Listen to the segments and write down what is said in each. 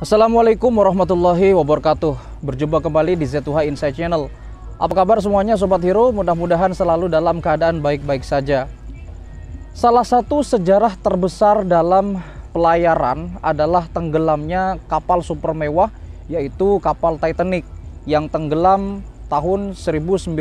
Assalamualaikum warahmatullahi wabarakatuh. Berjumpa kembali di z ZTH Insight Channel. Apa kabar semuanya Sobat Hero? Mudah-mudahan selalu dalam keadaan baik-baik saja. Salah satu sejarah terbesar dalam pelayaran adalah tenggelamnya kapal super mewah yaitu kapal Titanic yang tenggelam tahun 1912.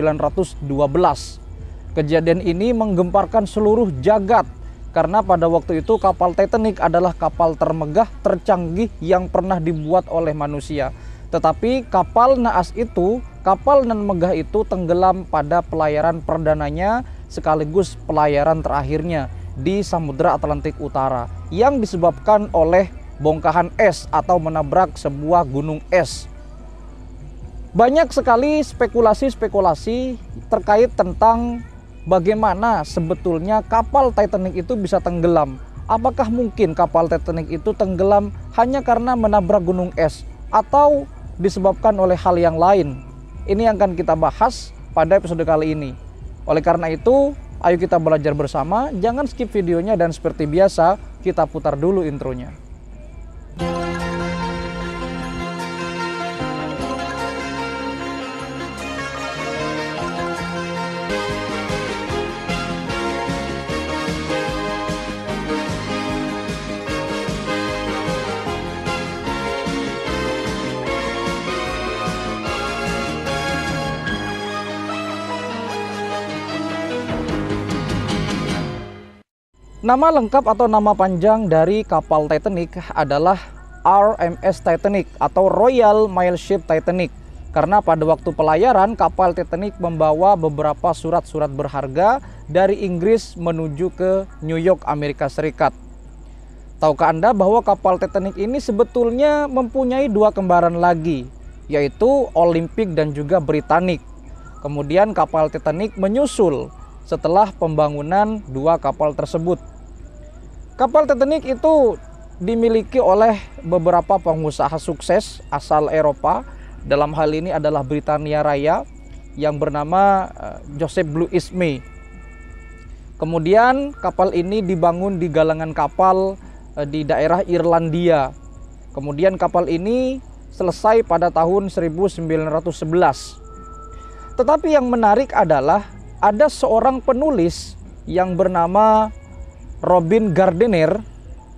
Kejadian ini menggemparkan seluruh jagat karena pada waktu itu kapal Titanic adalah kapal termegah tercanggih yang pernah dibuat oleh manusia. Tetapi kapal naas itu, kapal nan megah itu tenggelam pada pelayaran perdananya sekaligus pelayaran terakhirnya di Samudra Atlantik Utara yang disebabkan oleh bongkahan es atau menabrak sebuah gunung es. Banyak sekali spekulasi-spekulasi terkait tentang bagaimana sebetulnya kapal Titanic itu bisa tenggelam. Apakah mungkin kapal Titanic itu tenggelam hanya karena menabrak gunung es atau disebabkan oleh hal yang lain? Ini yang akan kita bahas pada episode kali ini. Oleh karena itu, ayo kita belajar bersama, jangan skip videonya dan seperti biasa, kita putar dulu intronya. Nama lengkap atau nama panjang dari kapal Titanic adalah RMS Titanic atau Royal Mail Ship Titanic. Karena pada waktu pelayaran kapal Titanic membawa beberapa surat-surat berharga dari Inggris menuju ke New York, Amerika Serikat. Tahukah Anda bahwa kapal Titanic ini sebetulnya mempunyai dua kembaran lagi, yaitu Olympic dan juga Britannic. Kemudian kapal Titanic menyusul setelah pembangunan dua kapal tersebut Kapal Titanic itu dimiliki oleh beberapa pengusaha sukses asal Eropa. Dalam hal ini adalah Britania Raya yang bernama eh, Joseph Blue Ismay. Kemudian kapal ini dibangun di galangan kapal eh, di daerah Irlandia. Kemudian kapal ini selesai pada tahun 1911. Tetapi yang menarik adalah ada seorang penulis yang bernama Robin Gardiner,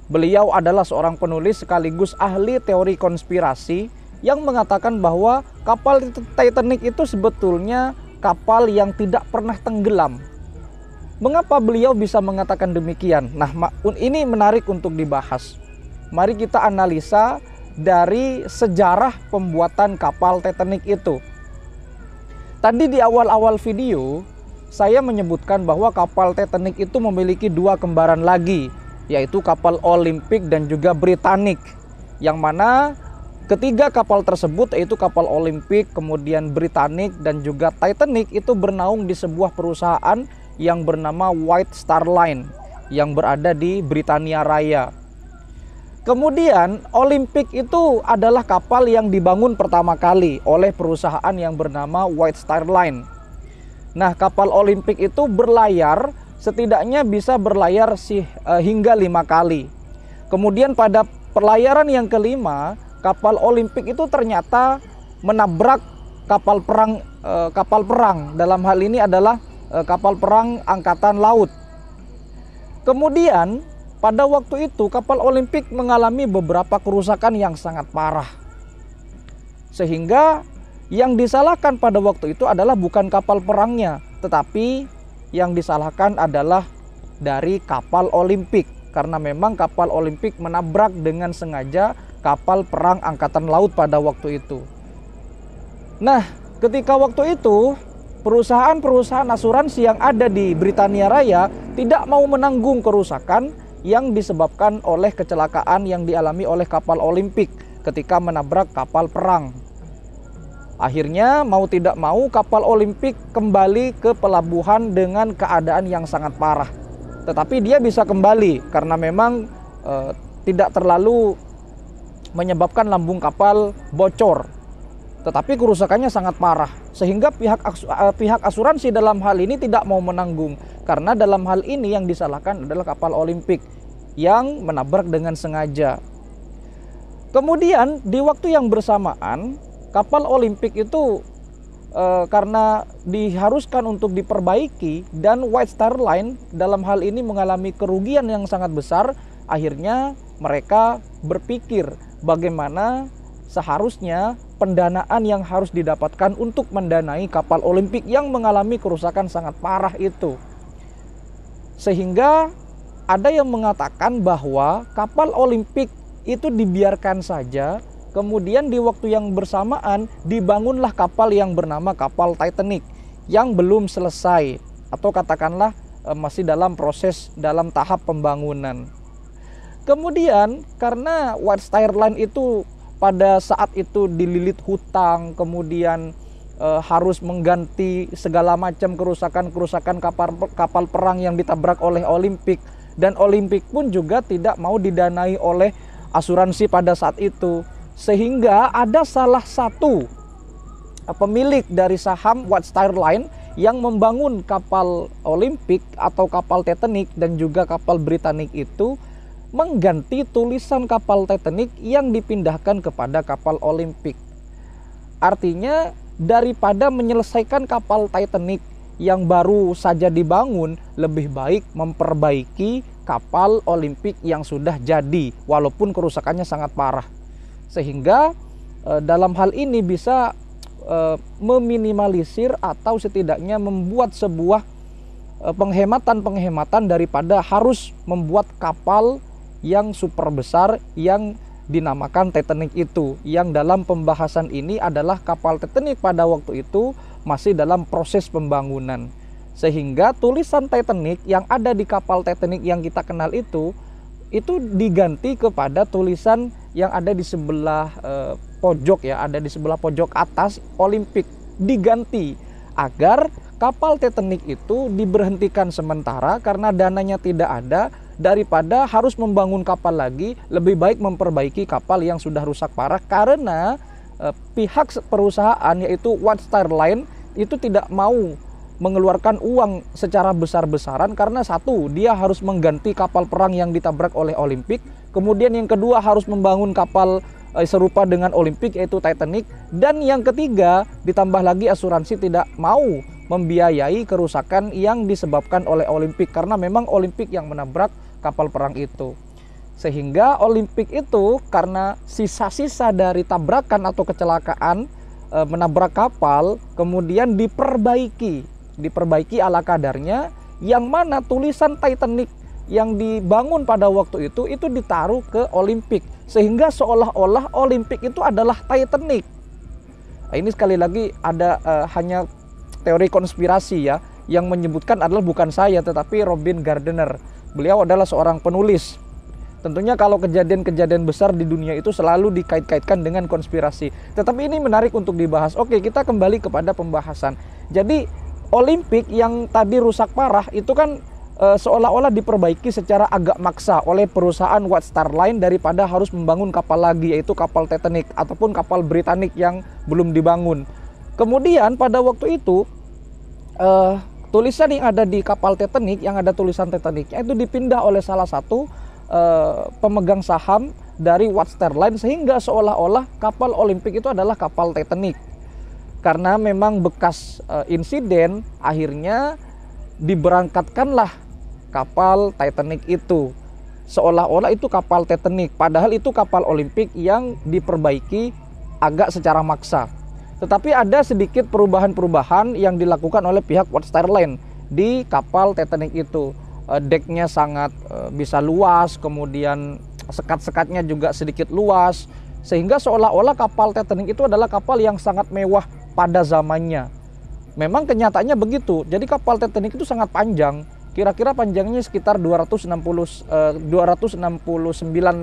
beliau adalah seorang penulis sekaligus ahli teori konspirasi yang mengatakan bahwa kapal Titanic itu sebetulnya kapal yang tidak pernah tenggelam. Mengapa beliau bisa mengatakan demikian? Nah, ini menarik untuk dibahas. Mari kita analisa dari sejarah pembuatan kapal Titanic itu. Tadi di awal-awal video saya menyebutkan bahwa kapal Titanic itu memiliki dua kembaran lagi, yaitu kapal Olympic dan juga Britannic. Yang mana ketiga kapal tersebut yaitu kapal Olympic, kemudian Britannic dan juga Titanic itu bernaung di sebuah perusahaan yang bernama White Star Line yang berada di Britania Raya. Kemudian Olympic itu adalah kapal yang dibangun pertama kali oleh perusahaan yang bernama White Star Line Nah, kapal Olimpik itu berlayar setidaknya bisa berlayar sih eh, hingga lima kali. Kemudian pada perlayaran yang kelima, kapal Olimpik itu ternyata menabrak kapal perang eh, kapal perang. Dalam hal ini adalah eh, kapal perang angkatan laut. Kemudian pada waktu itu kapal Olimpik mengalami beberapa kerusakan yang sangat parah. Sehingga yang disalahkan pada waktu itu adalah bukan kapal perangnya, tetapi yang disalahkan adalah dari kapal Olimpik karena memang kapal Olimpik menabrak dengan sengaja kapal perang angkatan laut pada waktu itu. Nah, ketika waktu itu perusahaan-perusahaan asuransi yang ada di Britania Raya tidak mau menanggung kerusakan yang disebabkan oleh kecelakaan yang dialami oleh kapal Olimpik ketika menabrak kapal perang. Akhirnya mau tidak mau kapal Olimpik kembali ke pelabuhan dengan keadaan yang sangat parah. Tetapi dia bisa kembali karena memang e, tidak terlalu menyebabkan lambung kapal bocor. Tetapi kerusakannya sangat parah sehingga pihak eh, pihak asuransi dalam hal ini tidak mau menanggung karena dalam hal ini yang disalahkan adalah kapal Olimpik yang menabrak dengan sengaja. Kemudian di waktu yang bersamaan kapal Olimpik itu e, karena diharuskan untuk diperbaiki dan White Star Line dalam hal ini mengalami kerugian yang sangat besar, akhirnya mereka berpikir bagaimana seharusnya pendanaan yang harus didapatkan untuk mendanai kapal Olimpik yang mengalami kerusakan sangat parah itu. Sehingga ada yang mengatakan bahwa kapal Olimpik itu dibiarkan saja Kemudian di waktu yang bersamaan dibangunlah kapal yang bernama kapal Titanic yang belum selesai atau katakanlah eh, masih dalam proses dalam tahap pembangunan. Kemudian karena White Star Line itu pada saat itu dililit hutang, kemudian e, harus mengganti segala macam kerusakan-kerusakan kapal kapal perang yang ditabrak oleh Olimpik dan Olimpik pun juga tidak mau didanai oleh asuransi pada saat itu. Sehingga ada salah satu eh, pemilik dari saham White Star Line yang membangun kapal Olimpik atau kapal Titanic dan juga kapal Britannic itu mengganti tulisan kapal Titanic yang dipindahkan kepada kapal Olimpik. Artinya daripada menyelesaikan kapal Titanic yang baru saja dibangun, lebih baik memperbaiki kapal Olimpik yang sudah jadi walaupun kerusakannya sangat parah sehingga eh, dalam hal ini bisa eh, meminimalisir atau setidaknya membuat sebuah eh, penghematan-penghematan daripada harus membuat kapal yang super besar yang dinamakan Titanic itu yang dalam pembahasan ini adalah kapal Titanic pada waktu itu masih dalam proses pembangunan sehingga tulisan Titanic yang ada di kapal Titanic yang kita kenal itu itu diganti kepada tulisan yang ada di sebelah eh, pojok ya, ada di sebelah pojok atas Olimpik diganti agar kapal Titanic itu diberhentikan sementara karena dananya tidak ada daripada harus membangun kapal lagi lebih baik memperbaiki kapal yang sudah rusak parah karena eh, pihak perusahaan yaitu One Star Line itu tidak mau mengeluarkan uang secara besar-besaran karena satu dia harus mengganti kapal perang yang ditabrak oleh Olimpik Kemudian yang kedua harus membangun kapal eh, serupa dengan Olimpik yaitu Titanic dan yang ketiga ditambah lagi asuransi tidak mau membiayai kerusakan yang disebabkan oleh Olimpik karena memang Olimpik yang menabrak kapal perang itu. Sehingga Olimpik itu karena sisa-sisa dari tabrakan atau kecelakaan e, menabrak kapal kemudian diperbaiki, diperbaiki ala kadarnya yang mana tulisan Titanic yang dibangun pada waktu itu itu ditaruh ke Olimpik sehingga seolah-olah Olimpik itu adalah Titanic. Nah, ini sekali lagi ada uh, hanya teori konspirasi ya yang menyebutkan adalah bukan saya tetapi Robin Gardner. Beliau adalah seorang penulis. Tentunya kalau kejadian-kejadian besar di dunia itu selalu dikait-kaitkan dengan konspirasi. Tetapi ini menarik untuk dibahas. Oke, kita kembali kepada pembahasan. Jadi Olimpik yang tadi rusak parah itu kan uh, seolah-olah diperbaiki secara agak maksa oleh perusahaan White Star Line daripada harus membangun kapal lagi yaitu kapal Titanic ataupun kapal Britannic yang belum dibangun. Kemudian pada waktu itu uh, tulisan yang ada di kapal Titanic yang ada tulisan Titanic itu dipindah oleh salah satu uh, pemegang saham dari White Star Line sehingga seolah-olah kapal Olympic itu adalah kapal Titanic. Karena memang bekas uh, insiden akhirnya diberangkatkanlah kapal Titanic itu. Seolah-olah itu kapal Titanic, padahal itu kapal Olimpik yang diperbaiki agak secara maksa. Tetapi ada sedikit perubahan-perubahan yang dilakukan oleh pihak Waterline di kapal Titanic itu. Eh, decknya sangat eh, bisa luas, kemudian sekat-sekatnya juga sedikit luas, sehingga seolah-olah kapal Titanic itu adalah kapal yang sangat mewah pada zamannya. Memang kenyataannya begitu. Jadi kapal Titanic itu sangat panjang, kira-kira panjangnya sekitar 260 eh, 269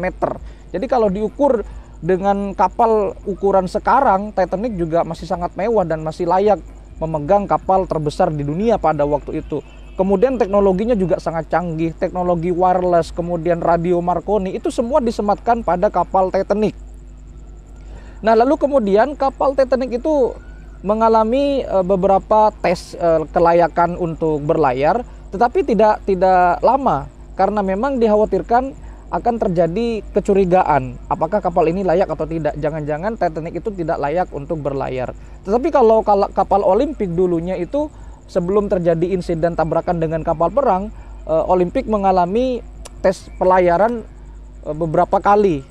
meter. Jadi kalau diukur dengan kapal ukuran sekarang Titanic juga masih sangat mewah dan masih layak memegang kapal terbesar di dunia pada waktu itu. Kemudian teknologinya juga sangat canggih, teknologi wireless, kemudian radio Marconi itu semua disematkan pada kapal Titanic. Nah, lalu kemudian kapal Titanic itu mengalami eh, beberapa tes eh, kelayakan untuk berlayar tetapi tidak tidak lama karena memang dikhawatirkan akan terjadi kecurigaan apakah kapal ini layak atau tidak. Jangan-jangan Titanic itu tidak layak untuk berlayar. Tetapi kalau kapal Olimpik dulunya itu sebelum terjadi insiden tabrakan dengan kapal perang, eh, Olimpik mengalami tes pelayaran eh, beberapa kali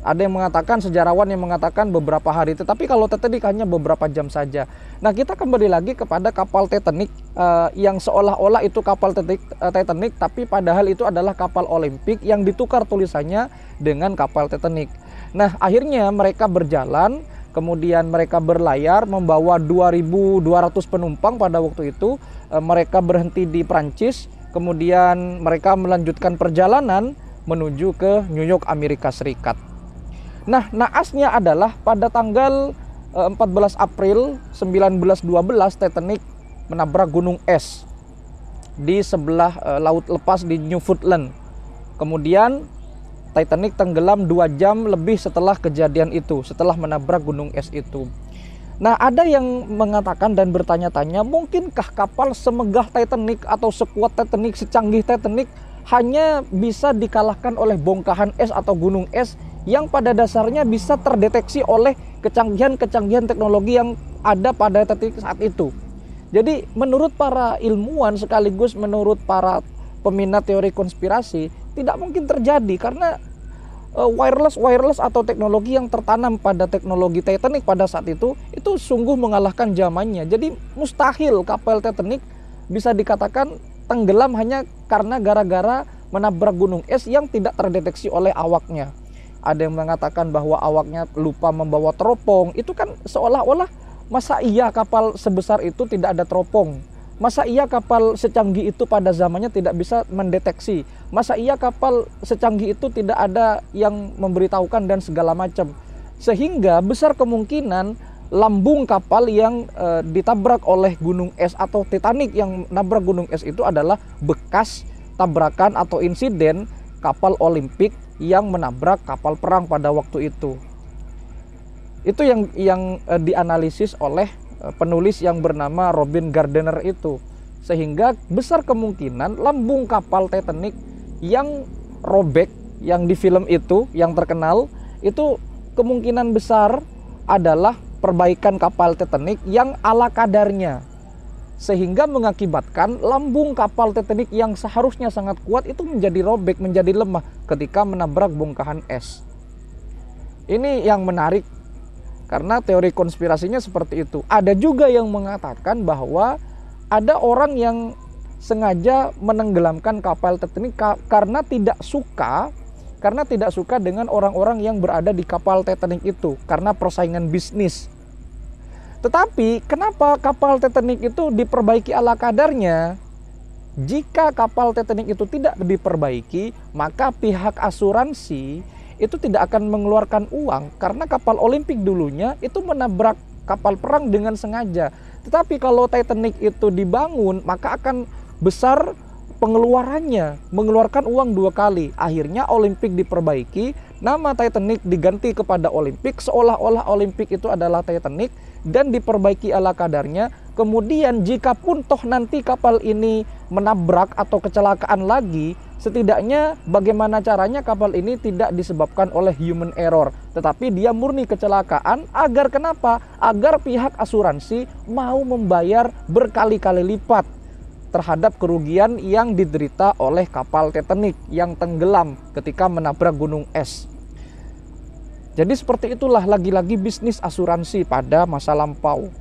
ada yang mengatakan sejarawan yang mengatakan beberapa hari itu, tapi kalau Titanic hanya beberapa jam saja. Nah, kita kembali lagi kepada kapal Titanic uh, yang seolah-olah itu kapal Titanic, uh, eh, Titanic, tapi padahal itu adalah kapal Olimpik yang ditukar tulisannya dengan kapal Titanic. Nah, akhirnya mereka berjalan, kemudian mereka berlayar membawa 2.200 penumpang pada waktu itu. Uh, mereka berhenti di Prancis, kemudian mereka melanjutkan perjalanan menuju ke New York, Amerika Serikat. Nah, naasnya adalah pada tanggal 14 eh, April 1912 Titanic menabrak gunung es di sebelah eh, laut lepas di Newfoundland. Kemudian Titanic tenggelam dua jam lebih setelah kejadian itu, setelah menabrak gunung es itu. Nah, ada yang mengatakan dan bertanya-tanya, mungkinkah kapal semegah Titanic atau sekuat Titanic, secanggih Titanic hanya bisa dikalahkan oleh bongkahan es atau gunung es yang pada dasarnya bisa terdeteksi oleh kecanggihan-kecanggihan teknologi yang ada pada titik saat itu. Jadi menurut para ilmuwan sekaligus menurut para peminat teori konspirasi tidak mungkin terjadi karena e, wireless wireless atau teknologi yang tertanam pada teknologi Titanic pada saat itu itu sungguh mengalahkan zamannya. Jadi mustahil kapal Titanic bisa dikatakan tenggelam hanya karena gara-gara menabrak gunung es yang tidak terdeteksi oleh awaknya ada yang mengatakan bahwa awaknya lupa membawa teropong. Itu kan seolah-olah masa iya kapal sebesar itu tidak ada teropong? Masa iya kapal secanggih itu pada zamannya tidak bisa mendeteksi? Masa iya kapal secanggih itu tidak ada yang memberitahukan dan segala macam? Sehingga besar kemungkinan lambung kapal yang e, ditabrak oleh gunung es atau Titanic yang nabrak gunung es itu adalah bekas tabrakan atau insiden kapal Olimpik yang menabrak kapal perang pada waktu itu. Itu yang yang e, dianalisis oleh e, penulis yang bernama Robin Gardner itu. Sehingga besar kemungkinan lambung kapal Titanic yang robek yang di film itu yang terkenal itu kemungkinan besar adalah perbaikan kapal Titanic yang ala kadarnya sehingga mengakibatkan lambung kapal Titanic yang seharusnya sangat kuat itu menjadi robek, menjadi lemah ketika menabrak bongkahan es. Ini yang menarik karena teori konspirasinya seperti itu. Ada juga yang mengatakan bahwa ada orang yang sengaja menenggelamkan kapal Titanic karena tidak suka karena tidak suka dengan orang-orang yang berada di kapal Titanic itu karena persaingan bisnis tetapi kenapa kapal Titanic itu diperbaiki ala kadarnya? Jika kapal Titanic itu tidak diperbaiki, maka pihak asuransi itu tidak akan mengeluarkan uang karena kapal Olimpik dulunya itu menabrak kapal perang dengan sengaja. Tetapi kalau Titanic itu dibangun, maka akan besar pengeluarannya, mengeluarkan uang dua kali. Akhirnya Olimpik diperbaiki, nama Titanic diganti kepada Olimpik seolah-olah Olimpik itu adalah Titanic dan diperbaiki ala kadarnya. Kemudian jika pun toh nanti kapal ini menabrak atau kecelakaan lagi, setidaknya bagaimana caranya kapal ini tidak disebabkan oleh human error, tetapi dia murni kecelakaan agar kenapa? Agar pihak asuransi mau membayar berkali-kali lipat terhadap kerugian yang diderita oleh kapal Titanic yang tenggelam ketika menabrak gunung es. Jadi seperti itulah lagi-lagi bisnis asuransi pada masa lampau.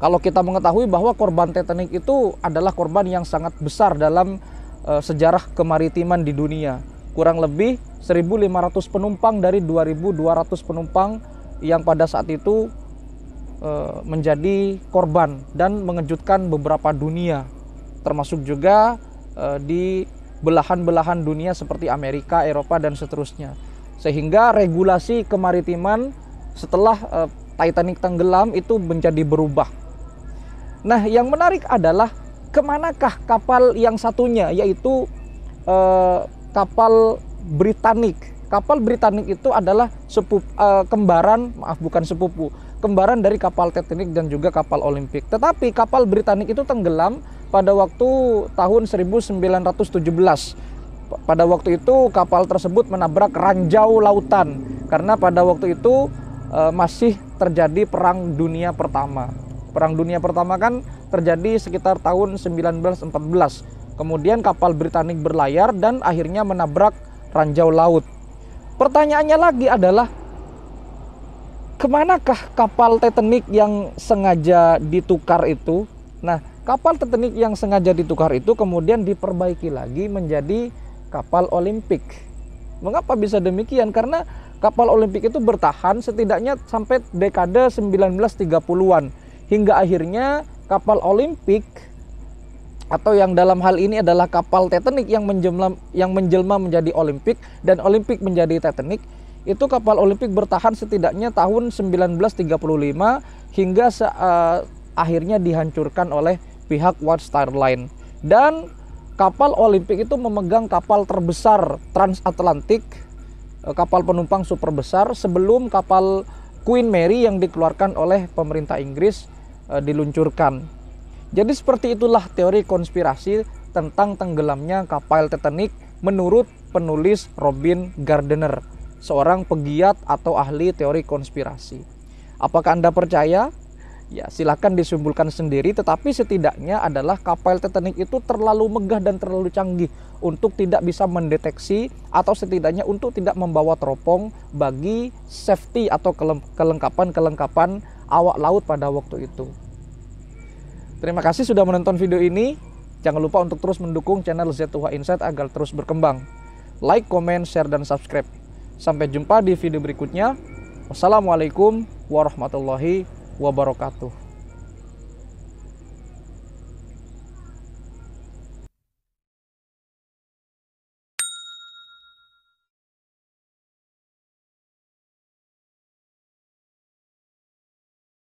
Kalau kita mengetahui bahwa korban Titanic itu adalah korban yang sangat besar dalam e, sejarah kemaritiman di dunia. Kurang lebih 1.500 penumpang dari 2.200 penumpang yang pada saat itu e, menjadi korban dan mengejutkan beberapa dunia, termasuk juga e, di belahan-belahan dunia seperti Amerika, Eropa, dan seterusnya sehingga regulasi kemaritiman setelah uh, Titanic tenggelam itu menjadi berubah. Nah, yang menarik adalah kemanakah kapal yang satunya yaitu uh, kapal Britannic? Kapal Britannic itu adalah sepup, uh, kembaran, maaf bukan sepupu, kembaran dari kapal Titanic dan juga kapal Olimpik. Tetapi kapal Britannic itu tenggelam pada waktu tahun 1917 pada waktu itu kapal tersebut menabrak ranjau lautan karena pada waktu itu uh, masih terjadi perang dunia pertama. Perang dunia pertama kan terjadi sekitar tahun 1914. Kemudian kapal Britanik berlayar dan akhirnya menabrak ranjau laut. Pertanyaannya lagi adalah kemanakah kapal Titanic yang sengaja ditukar itu? Nah, kapal Titanic yang sengaja ditukar itu kemudian diperbaiki lagi menjadi kapal Olimpik. Mengapa bisa demikian? Karena kapal Olimpik itu bertahan setidaknya sampai dekade 1930-an hingga akhirnya kapal Olimpik atau yang dalam hal ini adalah kapal Titanic yang menjelma yang menjelma menjadi Olimpik dan Olimpik menjadi Titanic itu kapal Olimpik bertahan setidaknya tahun 1935 hingga uh, akhirnya dihancurkan oleh pihak White Star Line dan kapal Olimpik itu memegang kapal terbesar transatlantik, eh, kapal penumpang super besar sebelum kapal Queen Mary yang dikeluarkan oleh pemerintah Inggris eh, diluncurkan. Jadi seperti itulah teori konspirasi tentang tenggelamnya kapal Titanic menurut penulis Robin Gardner, seorang pegiat atau ahli teori konspirasi. Apakah Anda percaya Ya, silahkan disimpulkan sendiri, tetapi setidaknya adalah kapal Titanic itu terlalu megah dan terlalu canggih untuk tidak bisa mendeteksi atau setidaknya untuk tidak membawa teropong bagi safety atau kelengkapan-kelengkapan awak laut pada waktu itu. Terima kasih sudah menonton video ini. Jangan lupa untuk terus mendukung channel z 2 Insight agar terus berkembang. Like, comment, share, dan subscribe. Sampai jumpa di video berikutnya. Wassalamualaikum warahmatullahi wabarakatuh.